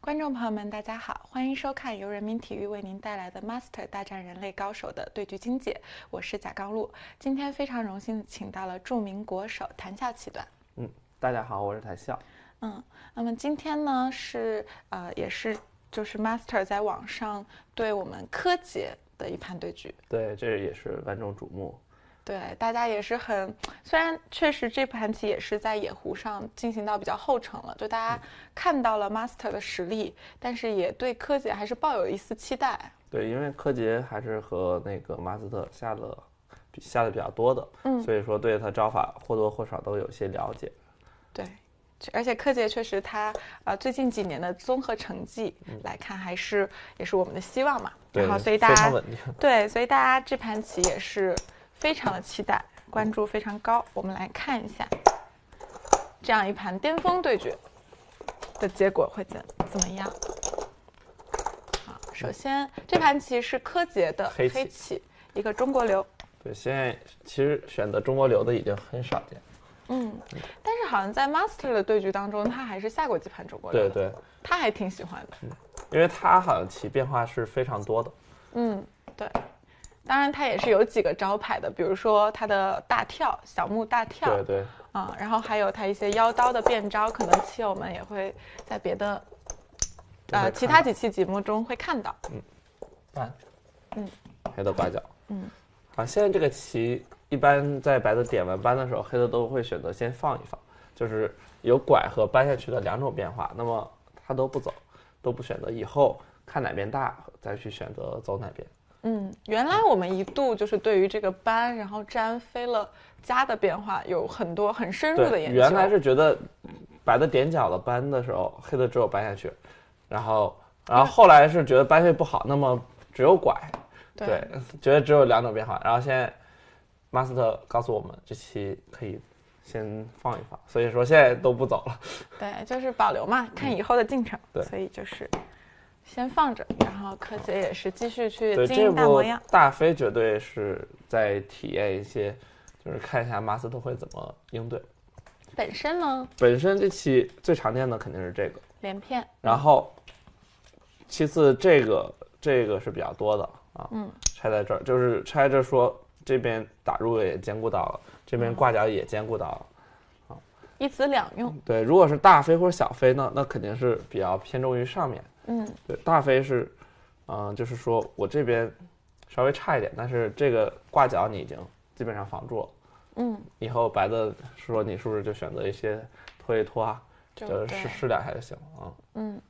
观众朋友们，大家好，欢迎收看由人民体育为您带来的 Master 大战人类高手的对局精解。我是贾刚露，今天非常荣幸请到了著名国手谭笑棋段。嗯，大家好，我是谭笑。嗯，那么今天呢是呃也是就是 Master 在网上对我们柯洁的一盘对局。对，这也是万众瞩目。对大家也是很，虽然确实这盘棋也是在野狐上进行到比较后程了，就大家看到了 Master 的实力，但是也对柯洁还是抱有一丝期待。对，因为柯洁还是和那个马斯特下的，下的比较多的，嗯，所以说对他招法或多或少都有些了解。对，而且柯洁确实他呃最近几年的综合成绩来看，还是也是我们的希望嘛。然后所以大家对，所以大家这盘棋也是。非常的期待，关注非常高。我们来看一下，这样一盘巅峰对决的结果会怎怎么样？好，首先这盘棋是柯洁的黑棋，一个中国流。对，现在其实选择中国流的已经很少见。嗯，但是好像在 Master 的对局当中，他还是下过几盘中国流。对对，他还挺喜欢的，因为他好像棋变化是非常多的。嗯，对。当然，它也是有几个招牌的，比如说它的大跳、小目大跳，对对，啊，然后还有它一些腰刀的变招，可能棋友们也会在别的，呃，其他几期节目中会看到。嗯，搬，嗯，黑的八角，嗯，好，现在这个棋一般在白的点完扳的时候，黑的都会选择先放一放，就是有拐和搬下去的两种变化，那么他都不走，都不选择以后看哪边大再去选择走哪边。嗯，原来我们一度就是对于这个斑，然后粘飞了家的变化有很多很深入的研究。原来是觉得白的点角的斑的时候，黑的只有斑下去，然后然后后来是觉得斑飞不好，那么只有拐，对，觉得只有两种变化。然后现在 master 告诉我们，这期可以先放一放，所以说现在都不走了。对，就是保留嘛，看以后的进程。对，所以就是。先放着，然后柯洁也是继续去精打磨样。大飞绝对是在体验一些，就是看一下马斯兔会怎么应对。本身呢？本身这期最常见的肯定是这个连片，然后其次这个这个是比较多的啊。嗯，拆在这儿就是拆着说，这边打入也兼顾到了，这边挂角也兼顾到了。一子两用，对，如果是大飞或者小飞呢，那肯定是比较偏重于上面。嗯，对，大飞是，嗯，就是说我这边稍微差一点，但是这个挂角你已经基本上防住了。嗯，以后白的说你是不是就选择一些拖一拖啊，就试试两下就行了。嗯，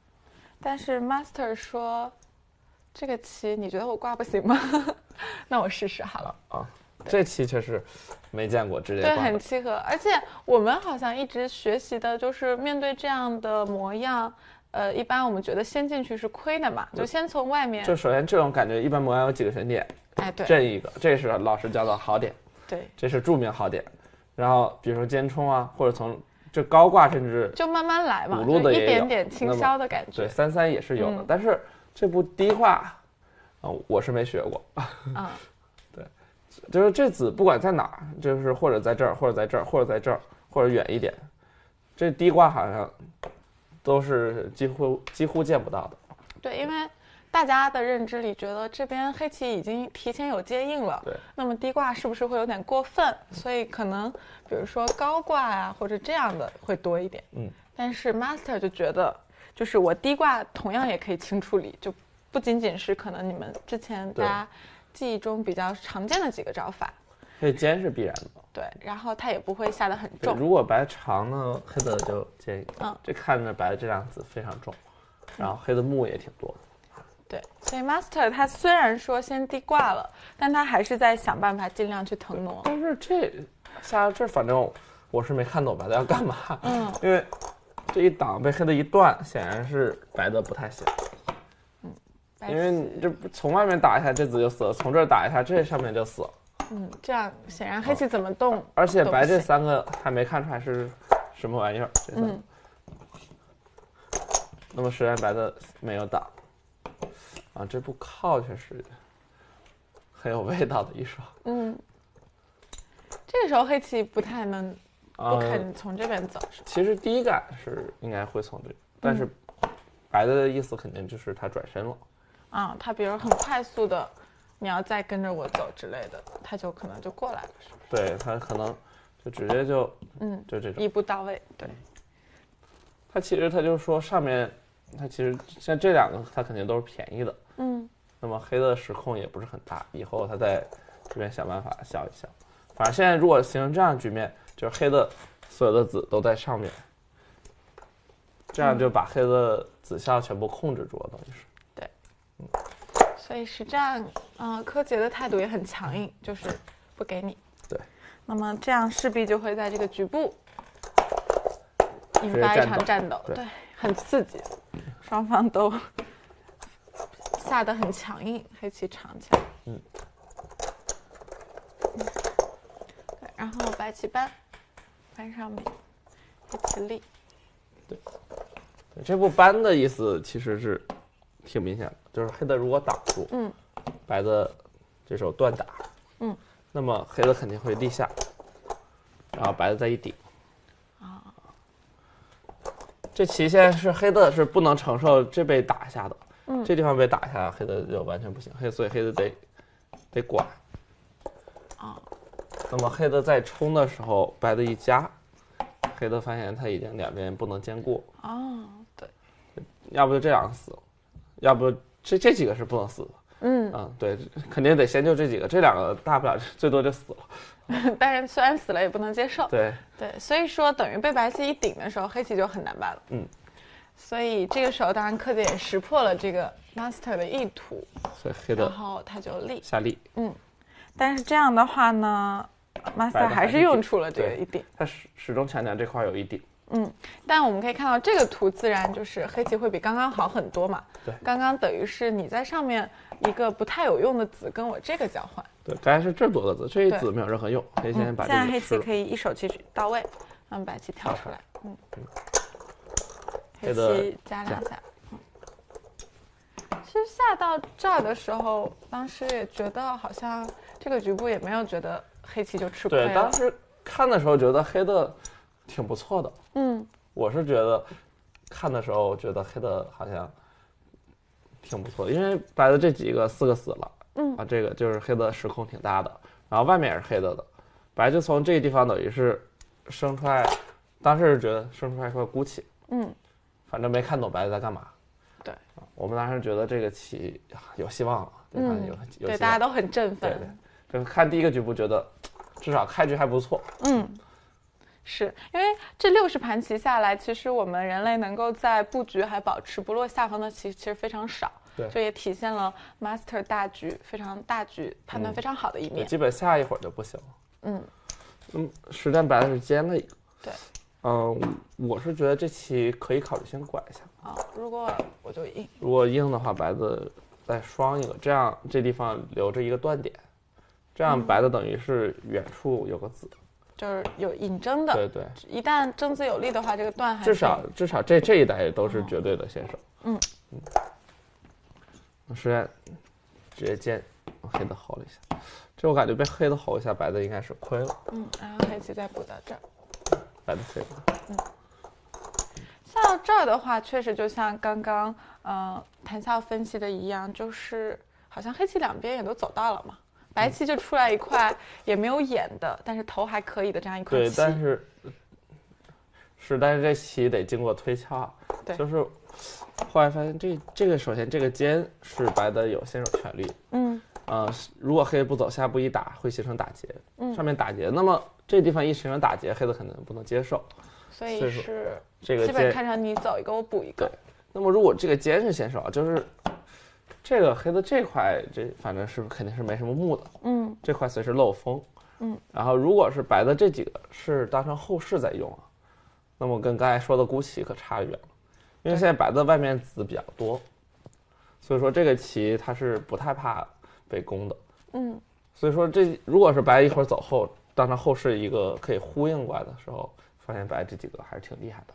但是 master 说这个棋你觉得我挂不行吗？那我试试好了。啊。这期确实没见过，直接对很契合，而且我们好像一直学习的就是面对这样的模样，呃，一般我们觉得先进去是亏的嘛，就先从外面。就首先这种感觉，一般模样有几个选点，哎，对，这一个这是老师教的好点，对，这是著名好点，然后比如说肩冲啊，或者从这高挂甚至就慢慢来嘛，点路的销的感觉，对三三也是有的，但是这部低挂啊，我是没学过，嗯。就是这子不管在哪，就是或者在这儿，或者在这儿，或者在这儿，或者远一点，这低挂好像都是几乎几乎见不到的。对，因为大家的认知里觉得这边黑棋已经提前有接应了。对。那么低挂是不是会有点过分？所以可能比如说高挂呀，或者这样的会多一点。嗯。但是 Master 就觉得，就是我低挂同样也可以清处理，就不仅仅是可能你们之前大家。记忆中比较常见的几个招法，黑尖是必然的。对，然后他也不会下的很重。如果白长呢，黑的就尖一嗯，这看着白的这两子非常重，然后黑的木也挺多的。对，所以 master 他虽然说先低挂了，但他还是在想办法尽量去腾挪。但是这，下这反正我是没看懂白的要干嘛。嗯，因为这一挡被黑的一断，显然是白的不太行。因为你这从外面打一下，这子就死了；从这儿打一下，这上面就死。了。嗯，这样显然黑棋怎么动，而且白这三个还没看出来是什么玩意儿。嗯，那么实在白的没有打啊，这步靠确实很有味道的一手。嗯，这个时候黑棋不太能不肯从这边走。其实第一感是应该会从这，但是白的意思肯定就是他转身了。啊，他比如很快速的，你要再跟着我走之类的，他就可能就过来了。对他可能就直接就嗯，就这种一步到位。对，他其实他就说上面，他其实像这两个，他肯定都是便宜的。嗯。那么黑的时控也不是很大，以后他再这边想办法消一消。反正现在如果形成这样的局面，就是黑的所有的子都在上面，这样就把黑的子效全部控制住了，等于是。所以实战，嗯，柯洁的态度也很强硬，就是不给你。对。那么这样势必就会在这个局部引发一场战斗。对。很刺激。双方都下得很强硬，黑棋长起来。嗯。然后白棋搬，搬上面，黑棋立。对。这部搬的意思其实是。挺明显的，就是黑的如果挡住，嗯，白的这手断打，嗯，那么黑的肯定会立下，然后白的再一顶，这棋现在是黑的是不能承受这被打下的，嗯，这地方被打下，黑的就完全不行，黑所以黑的得得管，啊，那么黑的在冲的时候，白的一夹，黑的发现他已经两边不能兼顾，哦，对，要不就这样死了。要不这这几个是不能死的，嗯嗯，对，肯定得先救这几个，这两个大不了最多就死了，但是虽然死了也不能接受，对对，所以说等于被白棋一顶的时候，黑棋就很难办了，嗯，所以这个时候当然柯洁也识破了这个 m o s t e r 的意图，所以黑的，然后他就立下立，嗯，但是这样的话呢，m a s t e r 还是用出了这个一顶，他始终强调这块有一顶。嗯，但我们可以看到这个图，自然就是黑棋会比刚刚好很多嘛。对，刚刚等于是你在上面一个不太有用的子跟我这个交换。对，该是这多个子，这一子没有任何用。可以先把现在黑棋可以一手棋到位，让白棋跳出来。嗯，黑棋加两下。其实下到这儿的时候，当时也觉得好像这个局部也没有觉得黑棋就吃亏。对，当时看的时候觉得黑的。挺不错的，嗯，我是觉得看的时候觉得黑的好像挺不错的，因为白的这几个四个死了，嗯啊，这个就是黑的时空挺大的，然后外面也是黑的的，白就从这个地方等于是生出来，当时是觉得生出来一块孤棋，嗯，反正没看懂白的在干嘛，对，我们当时觉得这个棋有希望了，嗯，有有，对，大家都很振奋，对对，就看第一个局部觉得至少开局还不错，嗯。是因为这六十盘棋下来，其实我们人类能够在布局还保持不落下风的棋，其实非常少。对，就也体现了 master 大局非常大局判断非常好的一面。基本下一会儿就不行。了。嗯，嗯，实战白的是尖了一个。对，嗯，我是觉得这棋可以考虑先拐一下。啊，如果我就硬。如果硬的话，白子再双一个，这样这地方留着一个断点，这样白的等于是远处有个子。就是有引争的，对对，一旦争子有利的话，这个段还至少至少这这一代也都是绝对的先手。嗯嗯，我直接直接尖，黑的吼了一下，这我感觉被黑的吼一下，白的应该是亏了。嗯，然后黑棋再补到这儿，白的飞。了。嗯，下到这儿的话，确实就像刚刚嗯谈笑分析的一样，就是好像黑棋两边也都走到了嘛。白棋就出来一块也没有眼的，但是头还可以的这样一块棋。对，但是是，但是这棋得经过推敲。对，就是后来发现这这个首先这个尖是白的，有先手权利。嗯。啊，如果黑不走下步一打，会形成打劫。嗯。上面打劫，那么这地方一形成打劫，黑的可能不能接受。所以是这个基本看上你走一个我补一个。对。那么如果这个尖是先手，就是。这个黑的这块，这反正是肯定是没什么木的。嗯，这块随时漏风。嗯，然后如果是白的这几个是当成后势在用啊，那么跟刚才说的孤棋可差远了，因为现在白的外面子比较多，所以说这个棋它是不太怕被攻的。嗯，所以说这如果是白一会儿走后当成后势一个可以呼应过来的时候，发现白这几个还是挺厉害的。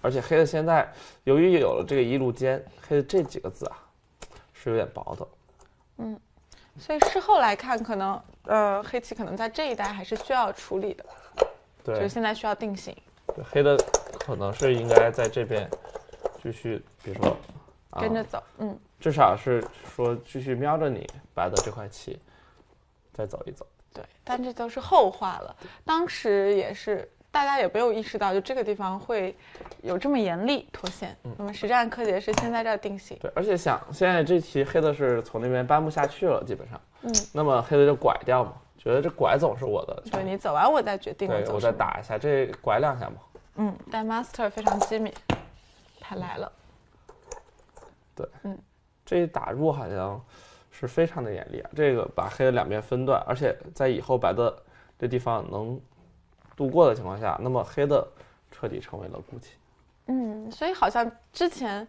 而且黑的现在，由于有了这个一路间，黑的这几个字啊，是有点薄的。嗯，所以事后来看，可能，呃，黑棋可能在这一带还是需要处理的。对，就现在需要定型。对，黑的可能是应该在这边继续，比如说跟着走，嗯，至少是说继续瞄着你白的这块棋再走一走。对，但这都是后话了，当时也是。大家也没有意识到，就这个地方会有这么严厉脱线。那么实战课洁是先在这定型。对，而且想现在这棋黑的是从那边搬不下去了，基本上。嗯。那么黑的就拐掉嘛，觉得这拐总是我的。所以你走完我再决定。对，我再打一下这拐两下嘛。嗯，但 master 非常机敏，他来了。对。嗯，这一打入好像是非常的严厉啊，这个把黑的两边分段，而且在以后白的这地方能。度过的情况下，那么黑的彻底成为了孤棋。嗯，所以好像之前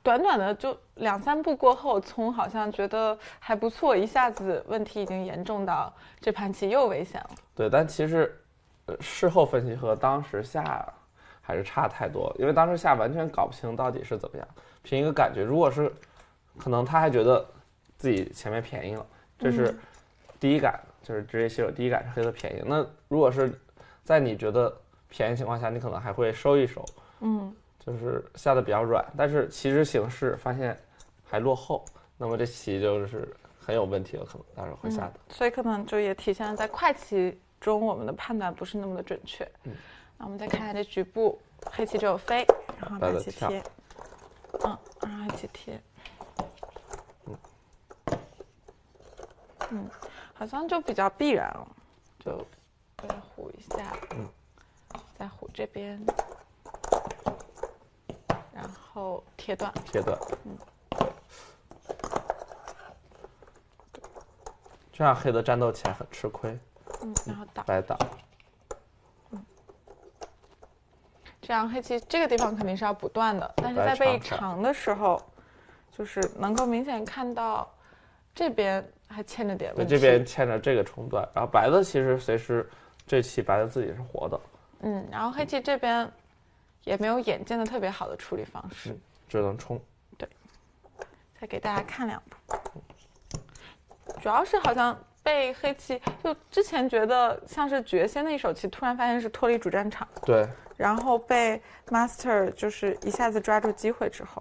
短短的就两三步过后，从好像觉得还不错，一下子问题已经严重到这盘棋又危险了。对，但其实事后分析和当时下还是差太多，因为当时下完全搞不清到底是怎么样，凭一个感觉。如果是可能他还觉得自己前面便宜了，这是第一感，就是职业棋手第一感是黑的便宜。那如果是在你觉得便宜情况下，你可能还会收一收，嗯，就是下的比较软，但是其实形势发现还落后，那么这棋就是很有问题了，可能到时候会下的。所以可能就也体现在快棋中，我们的判断不是那么的准确。嗯，那我们再看下这局部，黑棋只有飞，然后白棋贴，嗯，然后黑棋贴，嗯，嗯，好像就比较必然了，就。在嗯，在虎这边，然后贴断，贴断，嗯，这样黑的战斗起来很吃亏，嗯，然后打白打，嗯，这样黑棋这个地方肯定是要不断的，但是在被长的时候，就是能够明显看到，这边还欠着点，对，这边欠着这个冲段，然后白的其实随时。这棋白的自己是活的，嗯，然后黑棋这边也没有眼见的特别好的处理方式，只能冲。对，再给大家看两步，主要是好像被黑棋就之前觉得像是绝仙的一手棋，突然发现是脱离主战场，对，然后被 master 就是一下子抓住机会之后。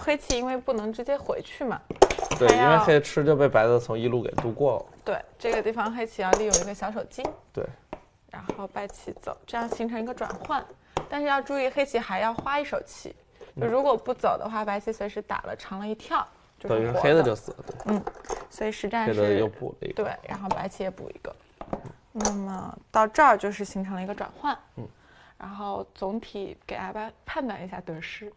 黑棋因为不能直接回去嘛，对，因为黑吃就被白的从一路给渡过了。对，这个地方黑棋要利用一个小手筋。对，然后白棋走，这样形成一个转换，但是要注意黑棋还要花一手气，就如果不走的话，白棋随时打了长了一跳，等于黑的就死了。嗯，所以实战是又补了一个，对，然后白棋也补一个，那么到这儿就是形成了一个转换，嗯，然后总体给大家判断一下得失。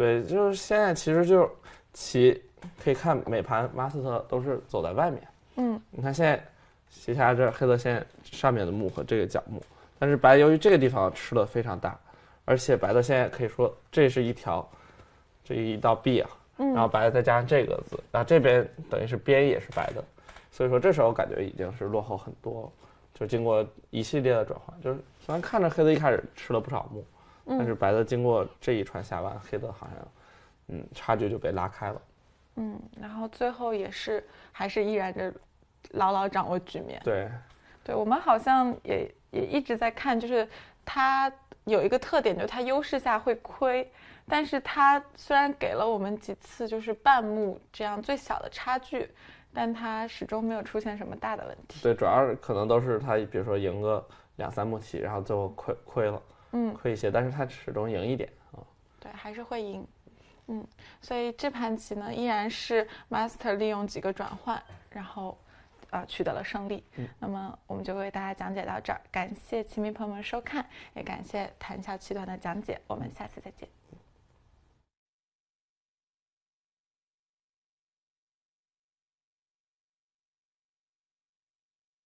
对，就是现在其实就，棋可以看每盘，马斯特都是走在外面。嗯，你看现在，斜下这黑色线上面的木和这个角木，但是白由于这个地方吃的非常大，而且白的现在可以说这是一条，这一道壁啊，然后白的再加上这个字，那这边等于是边也是白的，所以说这时候感觉已经是落后很多就经过一系列的转换，就是虽然看着黑的一开始吃了不少木。但是白的经过这一串下完，黑的好像，嗯，差距就被拉开了。嗯，然后最后也是还是依然的牢牢掌握局面。对，对我们好像也也一直在看，就是他有一个特点，就是他优势下会亏，但是他虽然给了我们几次就是半目这样最小的差距，但他始终没有出现什么大的问题。对，主要可能都是他，比如说赢个两三步棋，然后最后亏亏了。嗯，亏一些，但是他始终赢一点啊。对，还是会赢。嗯，所以这盘棋呢，依然是 Master 利用几个转换，然后，呃，取得了胜利。嗯，那么我们就为大家讲解到这儿，感谢棋迷朋友们收看，也感谢谈笑七段的讲解，我们下次再见。